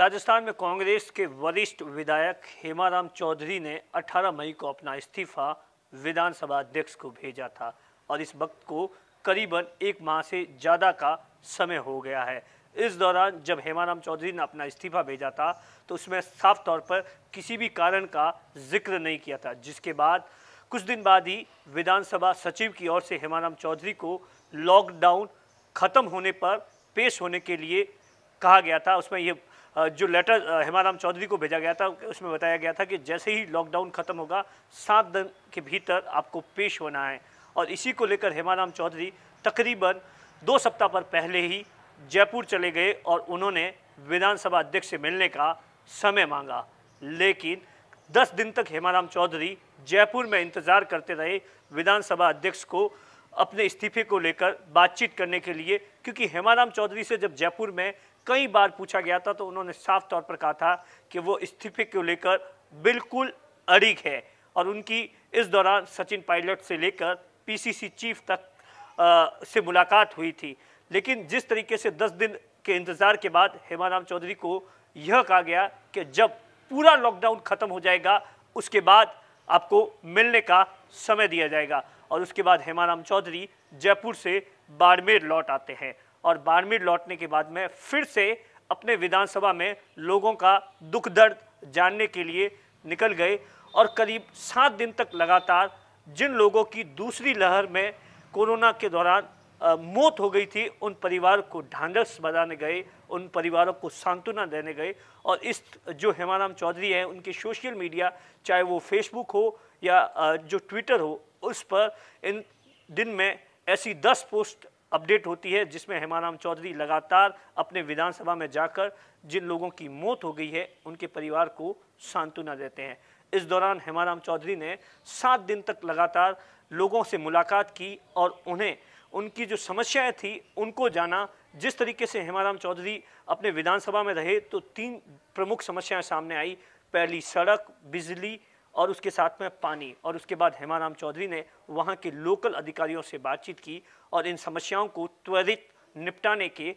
राजस्थान में कांग्रेस के वरिष्ठ विधायक हेमाराम चौधरी ने 18 मई को अपना इस्तीफा विधानसभा अध्यक्ष को भेजा था और इस वक्त को करीबन एक माह से ज़्यादा का समय हो गया है इस दौरान जब हेमाराम चौधरी ने अपना इस्तीफा भेजा था तो उसमें साफ तौर पर किसी भी कारण का जिक्र नहीं किया था जिसके बाद कुछ दिन बाद ही विधानसभा सचिव की ओर से हेमाराम चौधरी को लॉकडाउन खत्म होने पर पेश होने के लिए कहा गया था उसमें यह जो लेटर हेमाराम चौधरी को भेजा गया था उसमें बताया गया था कि जैसे ही लॉकडाउन ख़त्म होगा सात दिन के भीतर आपको पेश होना है और इसी को लेकर हेमाराम चौधरी तकरीबन दो सप्ताह पर पहले ही जयपुर चले गए और उन्होंने विधानसभा अध्यक्ष से मिलने का समय मांगा लेकिन दस दिन तक हेमाराम चौधरी जयपुर में इंतज़ार करते रहे विधानसभा अध्यक्ष को अपने इस्तीफे को लेकर बातचीत करने के लिए क्योंकि हेमाराम चौधरी से जब जयपुर में कई बार पूछा गया था तो उन्होंने साफ तौर पर कहा था कि वो इस्तीफे को लेकर बिल्कुल अड़िग है और उनकी इस दौरान सचिन पायलट से लेकर पीसीसी चीफ तक आ, से मुलाकात हुई थी लेकिन जिस तरीके से 10 दिन के इंतज़ार के बाद हेमाराम चौधरी को यह कहा गया कि जब पूरा लॉकडाउन ख़त्म हो जाएगा उसके बाद आपको मिलने का समय दिया जाएगा और उसके बाद हेमाराम चौधरी जयपुर से बाड़मेर लौट आते हैं और बाड़मेर लौटने के बाद मैं फिर से अपने विधानसभा में लोगों का दुख दर्द जानने के लिए निकल गए और करीब सात दिन तक लगातार जिन लोगों की दूसरी लहर में कोरोना के दौरान मौत हो गई थी उन परिवार को ढांढस बनाने गए उन परिवारों को सांत्वना देने गए और इस जो हेमाराम चौधरी हैं उनके सोशल मीडिया चाहे वो फेसबुक हो या जो ट्विटर हो उस पर इन दिन में ऐसी दस पोस्ट अपडेट होती है जिसमें हेमाराम चौधरी लगातार अपने विधानसभा में जाकर जिन लोगों की मौत हो गई है उनके परिवार को सांत्वना देते हैं इस दौरान हेमाराम चौधरी ने सात दिन तक लगातार लोगों से मुलाकात की और उन्हें उनकी जो समस्याएं थी उनको जाना जिस तरीके से हेमाराम चौधरी अपने विधानसभा में रहे तो तीन प्रमुख समस्याएं सामने आई पहली सड़क बिजली और उसके साथ में पानी और उसके बाद हेमा राम चौधरी ने वहाँ के लोकल अधिकारियों से बातचीत की और इन समस्याओं को त्वरित निपटाने के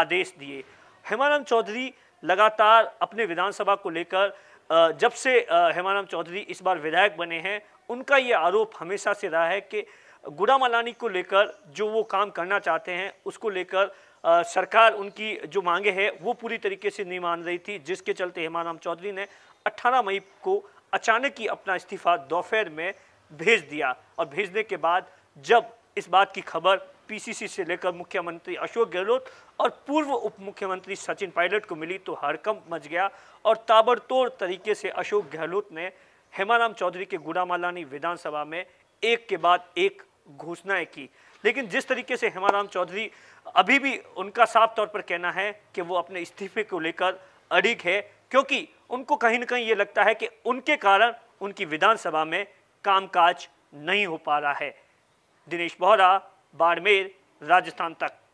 आदेश दिए हेमाराम चौधरी लगातार अपने विधानसभा को लेकर जब से हेमाराम चौधरी इस बार विधायक बने हैं उनका ये आरोप हमेशा से रहा है कि गुड़ा मलानी को लेकर जो वो काम करना चाहते हैं उसको लेकर सरकार उनकी जो मांगे हैं वो पूरी तरीके से नहीं मान रही थी जिसके चलते हेमाराम चौधरी ने 18 मई को अचानक ही अपना इस्तीफा दोपहर में भेज दिया और भेजने के बाद जब इस बात की खबर पीसीसी से लेकर मुख्यमंत्री अशोक गहलोत और पूर्व उप मुख्यमंत्री सचिन पायलट को मिली तो हड़कंप मच गया और ताबड़तोड़ तरीके से अशोक गहलोत ने हेमाराम चौधरी के गुड़ामालानी विधानसभा में एक के बाद एक घोषणाएं की लेकिन जिस तरीके से हेमाराम चौधरी अभी भी उनका साफ तौर पर कहना है कि वो अपने इस्तीफे को लेकर अड़िग है क्योंकि उनको कहीं ना कहीं ये लगता है कि उनके कारण उनकी विधानसभा में कामकाज नहीं हो पा रहा है दिनेश बोहरा बाड़मेर राजस्थान तक